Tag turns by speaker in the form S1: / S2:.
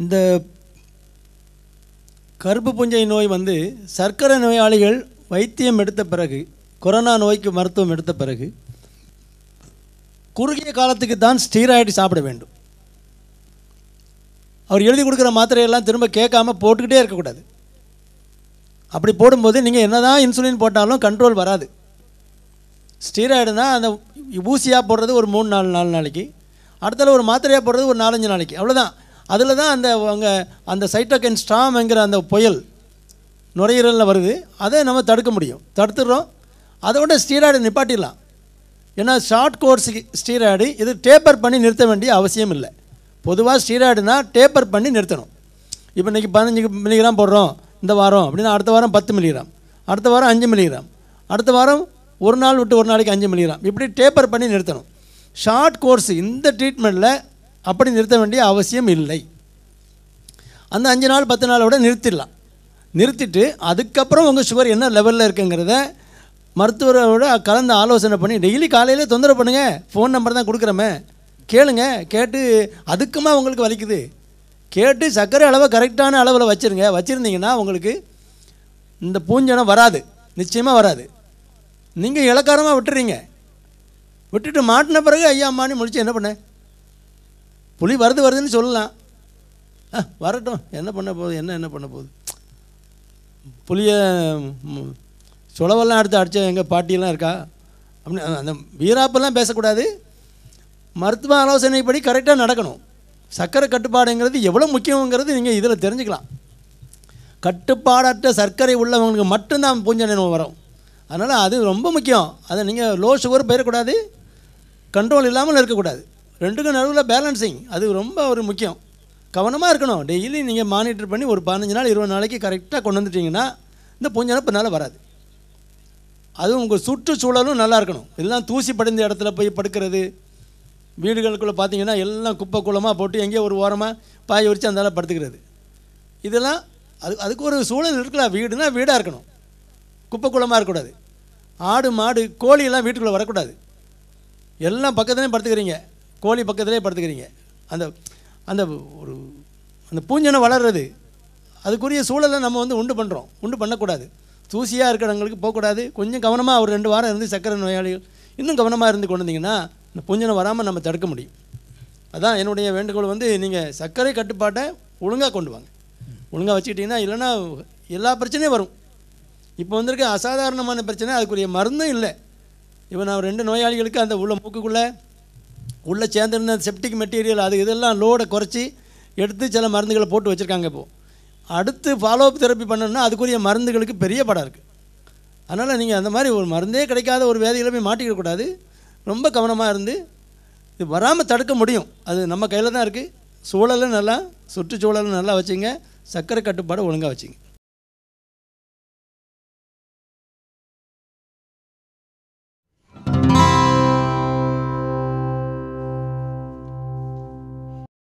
S1: இந்த கருப்பு புஞ்சை நோய் வந்து சர்க்கரை நோயாளிகள் வைத்தியம் எடுத்த பிறகு கொரோனா நோய்க்கு மருத்துவம் எடுத்த பிறகு குறுகிய காலத்துக்கு தான் ஸ்டீராய்டு சாப்பிட வேண்டும் அவர் எழுதி கொடுக்குற மாத்திரையெல்லாம் திரும்ப கேட்காம போட்டுக்கிட்டே இருக்கக்கூடாது அப்படி போடும்போது நீங்கள் என்ன தான் இன்சுலின் போட்டாலும் கண்ட்ரோல் வராது ஸ்டீராய்டுனால் அந்த ஊசியாக போடுறது ஒரு மூணு நாலு நாலு நாளைக்கு அடுத்தால ஒரு மாத்திரையாக போடுறது ஒரு நாலஞ்சு நாளைக்கு அவ்வளோதான் அதில் தான் அந்த அவங்க அந்த சைட்டோகன் ஸ்டாம்ங்கிற அந்த புயல் நுரையீரலில் வருது அதை நம்ம தடுக்க முடியும் தடுத்துடுறோம் அதை விட ஸ்டீராய்டு நிப்பாட்டிடலாம் ஏன்னா ஷார்ட் கோர்ஸுக்கு ஸ்டீராய்டு இது டேப்பர் பண்ணி நிறுத்த வேண்டிய அவசியம் இல்லை பொதுவாக ஸ்டீராய்டுனால் டேப்பர் பண்ணி நிறுத்தணும் இப்போ இன்றைக்கி பதினஞ்சு மில்லிகிராம் போடுறோம் இந்த வாரம் அப்படின்னா அடுத்த வாரம் பத்து மில்லிகிராம் அடுத்த வாரம் அஞ்சு மில்லிகிராம் அடுத்த வாரம் ஒரு நாள் விட்டு ஒரு நாளைக்கு அஞ்சு மில்லிகிராம் இப்படி டேப்பர் பண்ணி நிறுத்தணும் ஷார்ட் கோர்ஸ் இந்த ட்ரீட்மெண்ட்டில் அப்படி நிறுத்த வேண்டிய அவசியம் இல்லை அந்த அஞ்சு நாள் பத்து நாளோட நிறுத்திடலாம் நிறுத்திட்டு அதுக்கப்புறம் உங்கள் சுகர் என்ன லெவலில் இருக்குங்கிறத மருத்துவரோட கலந்து ஆலோசனை பண்ணி டெய்லி காலையில் தொந்தரவு பண்ணுங்கள் ஃபோன் நம்பர் தான் கொடுக்குறோமே கேளுங்க கேட்டு அதுக்குமா உங்களுக்கு வலிக்குது கேட்டு சர்க்கரை அளவை கரெக்டான அளவில் வச்சுருங்க வச்சுருந்தீங்கன்னா உங்களுக்கு இந்த பூஞ்சனம் வராது நிச்சயமாக வராது நீங்கள் இலக்காரமாக விட்டுறீங்க விட்டுட்டு மாட்டின பிறகு ஐயா அம்மானு முடிச்சு என்ன பண்ணேன் புலி வருது வருதுன்னு சொல்லலாம் வரட்டும் என்ன பண்ண போகுது என்ன என்ன பண்ண போகுது புளியை சுளவெல்லாம் எடுத்து அடித்த எங்கள் பாட்டியெல்லாம் இருக்கா அப்படின்னு அந்த வீராப்பெல்லாம் பேசக்கூடாது மருத்துவ ஆலோசனைப்படி கரெக்டாக நடக்கணும் சர்க்கரை கட்டுப்பாடுங்கிறது எவ்வளோ முக்கியங்கிறது நீங்கள் இதில் தெரிஞ்சுக்கலாம் கட்டுப்பாடற்ற சர்க்கரை உள்ளவங்களுக்கு மட்டும்தான் பூஞ்சை நினைவு வரும் அதனால் அது ரொம்ப முக்கியம் அதை நீங்கள் லோ சுகர் போயிடக்கூடாது கண்ட்ரோல் இல்லாமல் இருக்கக்கூடாது ரெண்டுக்கும் நடுவில் பேலன்சிங் அது ரொம்ப ஒரு முக்கியம் கவனமாக இருக்கணும் டெய்லி நீங்கள் மானிட்டர் பண்ணி ஒரு பதினஞ்சு நாள் இருபது நாளைக்கு கரெக்டாக கொண்டு வந்துட்டிங்கன்னா இந்த பூஞ்சை பின்னால் வராது அதுவும் உங்கள் சுற்றுச்சூழலும் நல்லா இருக்கணும் இதெல்லாம் தூசி படைந்த இடத்துல போய் படுக்கிறது வீடுகளுக்குள்ளே பார்த்தீங்கன்னா எல்லாம் குப்பை குளமாக போட்டு எங்கேயோ ஒரு ஓரமாக பாய் உரிச்சு அந்த படுத்துக்கிறது இதெல்லாம் அது அதுக்கு ஒரு சூழல் இருக்கலாம் வீடுனா வீடாக இருக்கணும் குப்பை குளமாக இருக்கக்கூடாது ஆடு மாடு கோழியெல்லாம் வீட்டுக்குள்ளே வரக்கூடாது எல்லாம் பக்கத்துலேயும் படுத்துக்கிறீங்க கோழி பக்கத்திலே படுத்துக்கிறீங்க அந்த அந்த ஒரு அந்த பூஞ்சனை வளர்றது அதுக்குரிய சூழலை நம்ம வந்து உண்டு பண்ணுறோம் உண்டு பண்ணக்கூடாது தூசியாக இருக்கிறவங்களுக்கு போகக்கூடாது கொஞ்சம் கவனமாக ஒரு ரெண்டு வாரம் இருந்து சக்கரை நோயாளிகள் இன்னும் கவனமாக இருந்து கொண்டு வந்தீங்கன்னா இந்த பூஞ்சனை வராமல் நம்ம தடுக்க முடியும் அதான் என்னுடைய வேண்டுகோள் வந்து நீங்கள் சர்க்கரை கட்டுப்பாட்டை ஒழுங்காக கொண்டு வாங்க ஒழுங்காக வச்சுக்கிட்டிங்கன்னா இல்லைன்னா எல்லா பிரச்சனையும் வரும் இப்போ வந்திருக்க அசாதாரணமான பிரச்சனை அதுக்குரிய மருந்தும் இல்லை இப்போ நான் ரெண்டு நோயாளிகளுக்கு அந்த உள்ள மூக்குக்குள்ளே உள்ளே சேர்ந்துருந்த செப்டிக் மெட்டீரியல் அது இதெல்லாம் லோடை குறைச்சி எடுத்து சில மருந்துகளை போட்டு வச்சுருக்காங்க இப்போது அடுத்து ஃபாலோ அப் தெரப்பி பண்ணணும்னா அதுக்குரிய மருந்துகளுக்கு பெரிய படம் இருக்குது அதனால் நீங்கள் அந்த மாதிரி ஒரு மருந்தே கிடைக்காத ஒரு வேதிகளை போய் மாட்டிக்கிடக்கூடாது ரொம்ப கவனமாக இருந்து இது வராமல் தடுக்க முடியும் அது நம்ம கையில் தான் இருக்குது சூழலும் நல்லா சுற்றுச்சூழலும் நல்லா வச்சுங்க சர்க்கரை கட்டுப்பாடு ஒழுங்காக வச்சுங்க